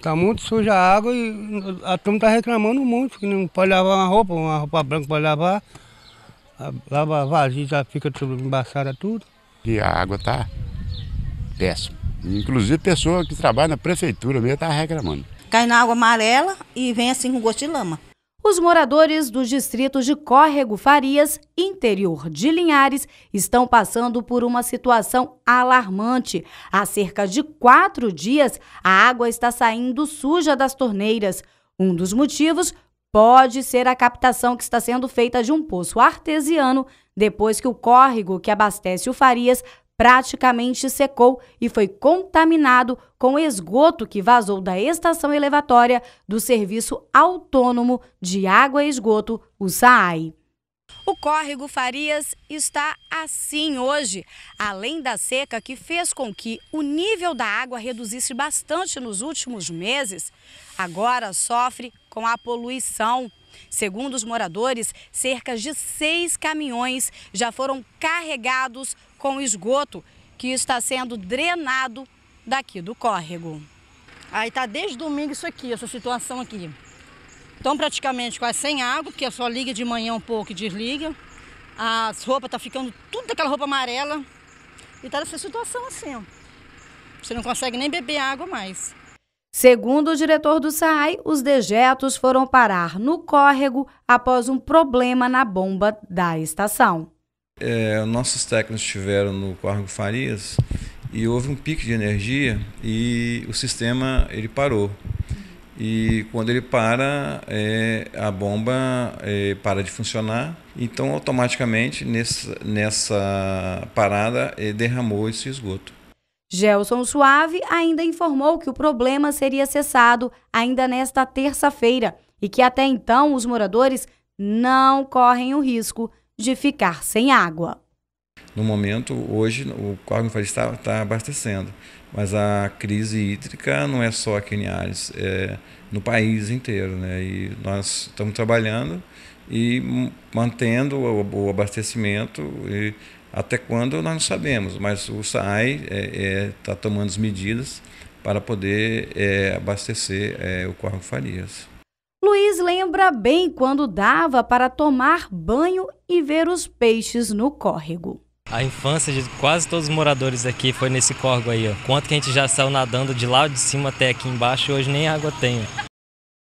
Tá muito suja a água e a turma tá reclamando muito, que não pode lavar uma roupa, uma roupa branca pode lavar. Lava vazio, já fica tudo embaçada tudo. E a água tá péssima. Inclusive pessoa que trabalha na prefeitura mesmo tá reclamando. Cai na água amarela e vem assim com gosto de lama. Os moradores dos distritos de Córrego Farias, interior de Linhares, estão passando por uma situação alarmante. Há cerca de quatro dias, a água está saindo suja das torneiras. Um dos motivos pode ser a captação que está sendo feita de um poço artesiano depois que o córrego que abastece o Farias praticamente secou e foi contaminado com esgoto que vazou da estação elevatória do Serviço Autônomo de Água e Esgoto, o SAAI. O córrego Farias está assim hoje. Além da seca que fez com que o nível da água reduzisse bastante nos últimos meses, agora sofre com a poluição. Segundo os moradores, cerca de seis caminhões já foram carregados com o esgoto que está sendo drenado daqui do córrego. Aí tá desde domingo isso aqui, essa situação aqui. Estão praticamente quase sem água, porque é só liga de manhã um pouco e desliga. As roupas tá ficando tudo daquela roupa amarela. E tá nessa situação assim, ó. Você não consegue nem beber água mais. Segundo o diretor do sai os dejetos foram parar no córrego após um problema na bomba da estação é, nossos técnicos estiveram no Córrego Farias e houve um pique de energia e o sistema ele parou. E quando ele para, é, a bomba é, para de funcionar. Então, automaticamente, nesse, nessa parada, é, derramou esse esgoto. Gelson Suave ainda informou que o problema seria cessado ainda nesta terça-feira e que até então os moradores não correm o risco de ficar sem água. No momento, hoje, o córrego Faria está, está abastecendo, mas a crise hídrica não é só aqui em Ares, é no país inteiro. Né? E nós estamos trabalhando e mantendo o, abastecimento e até quando nós não sabemos, mas o SAI está é, é, tá tomando as medidas para poder é, abastecer é, o córrego Farias. Luiz lembra bem quando dava para tomar banho e ver os peixes no córrego. A infância de quase todos os moradores aqui foi nesse córrego aí, ó. Quanto que a gente já saiu nadando de lá de cima até aqui embaixo e hoje nem água tem.